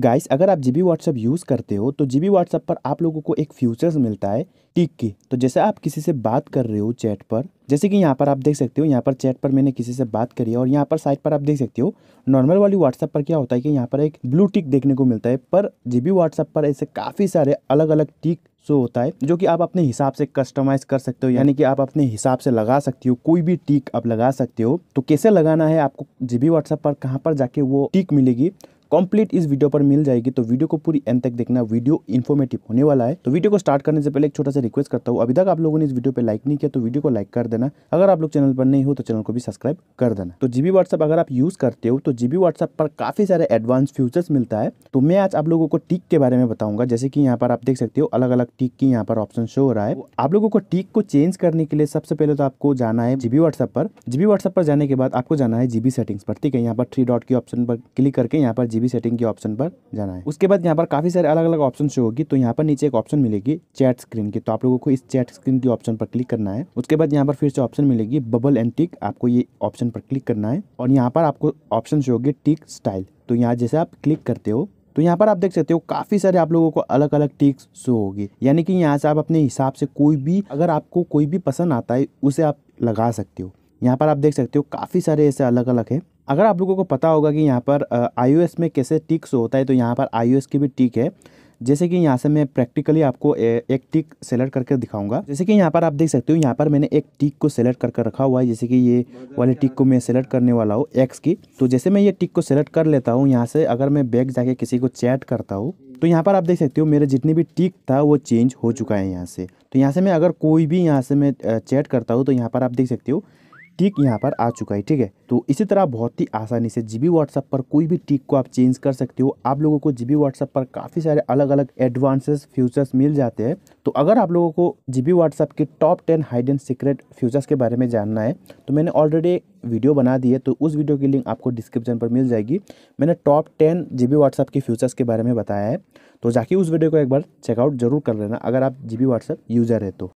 guys अगर आप GB WhatsApp use करते हो तो जीबी व्हाट्सएप पर आप लोगों को एक फ्यूचर्स मिलता है टिक की तो जैसे आप किसी से बात कर रहे हो चैट पर जैसे कि यहाँ पर आप देख सकते हो यहाँ पर चैट पर मैंने किसी से बात करी है और यहाँ पर साइड पर आप देख सकते हो नॉर्मल वाली व्हाट्सएप पर क्या होता है कि यहाँ पर एक ब्लू टिक देखने को मिलता है पर जीबी व्हाट्सअप पर ऐसे काफ़ी सारे अलग अलग टिक शो होता है जो कि आप अपने हिसाब से कस्टमाइज कर सकते हो यानी कि आप अपने हिसाब से लगा सकते हो कोई भी टिक आप लगा सकते हो तो कैसे लगाना है आपको जीबी व्हाट्सएप पर कहाँ पर जाके वो टिक मिलेगी कंप्लीट इस वीडियो पर मिल जाएगी तो वीडियो को पूरी एंड तक देखना वीडियो इन्फॉर्मेटिव होने वाला है तो वीडियो को स्टार्ट करने से पहले एक छोटा सा रिक्वेस्ट करता हूँ अभी तक आप लोगों ने इस वीडियो पर लाइक नहीं किया तो वीडियो को लाइक कर देना अगर आप लोग चैनल पर नहीं हो तो चैनल को भी सब्सक्राइब कर देना तो जीबी व्हाट्सअप अगर आप यूज करते हो तो जीबी व्हाट्सअप पर काफी सारे एडवांस फ्यूचर्स मिलता है तो मैं आज आप लोगों को टिक के बारे में बताऊंगा जैसे कि यहाँ पर आप देख सकते हो अलग अलग टिक की यहाँ पर ऑप्शन शो हो रहा है तो आप लोगों को टिक को चेंज करने के लिए सबसे पहले तो आपको जाना है जीबी व्हाट्सअप पर जीबी व्हाट्सअप पर जाने के बाद आपको जाना है जीबी सेटिंग्स पर ठीक है यहाँ पर थ्री डॉट की ऑप्शन पर क्लिक करके यहाँ पर जीबी सेटिंग के ऑप्शन पर जाना है उसके बाद यहाँ पर काफ़ी सारे अलग अलग ऑप्शन शो होगी तो यहाँ पर नीचे एक ऑप्शन मिलेगी चैट स्क्रीन की तो आप लोगों को इस चैट स्क्रीन के ऑप्शन पर क्लिक करना है उसके बाद यहाँ पर फिर से ऑप्शन मिलेगी बबल एंड टिक आपको ये ऑप्शन पर क्लिक करना है और यहाँ पर आपको ऑप्शन शो होगी टिक स्टाइल तो यहाँ जैसे आप क्लिक करते हो तो यहाँ पर आप देख सकते हो काफ़ी सारे आप लोगों को अलग अलग टिक्स शो होगी यानी कि यहाँ से आप अपने हिसाब से कोई भी अगर आपको कोई भी पसंद आता है उसे आप लगा सकते हो यहाँ पर आप देख सकते हो काफ़ी सारे ऐसे अलग अलग है अगर आप लोगों को पता होगा कि यहाँ पर आई में कैसे टिक शो होता है तो यहाँ पर आई की भी टिक है जैसे कि यहाँ से मैं प्रैक्टिकली आपको ए, एक टिक सेलेक्ट करके दिखाऊंगा जैसे कि यहाँ पर आप देख सकते हो यहाँ पर मैंने एक टिक को सेलेक्ट करके रखा हुआ है जैसे कि ये वाले टिक को मैं सेलेक्ट करने वाला हूँ एक्स की तो जैसे मैं ये टिक को सेलेक्ट कर लेता हूँ यहाँ से अगर मैं बैग जाके किसी को चैट करता हूँ तो यहाँ पर आप देख सकते हो मेरे जितने भी टिक था वो चेंज हो चुका है यहाँ से तो यहाँ से मैं अगर कोई भी यहाँ से मैं चैट करता हूँ तो यहाँ पर आप देख सकते हो टिक यहाँ पर आ चुका है ठीक है तो इसी तरह बहुत ही आसानी से जीबी व्हाट्सएप पर कोई भी टिक को आप चेंज कर सकते हो आप लोगों को जीबी व्हाट्सएप पर काफ़ी सारे अलग अलग एडवांसेस फ्यूचर्स मिल जाते हैं तो अगर आप लोगों को जीबी व्हाट्सएप के top ten hide and secret features के बारे में जानना है तो मैंने ऑलरेडी वीडियो बना दी है तो उस वीडियो की लिंक आपको डिस्क्रिप्शन पर मिल जाएगी मैंने top ten G B WhatsApp के फ्यूचर्स के बारे में बताया है तो जाके उस वीडियो को एक बार चेकआउट जरूर कर लेना अगर आप जी बी व्हाट्सएप यूज़र है तो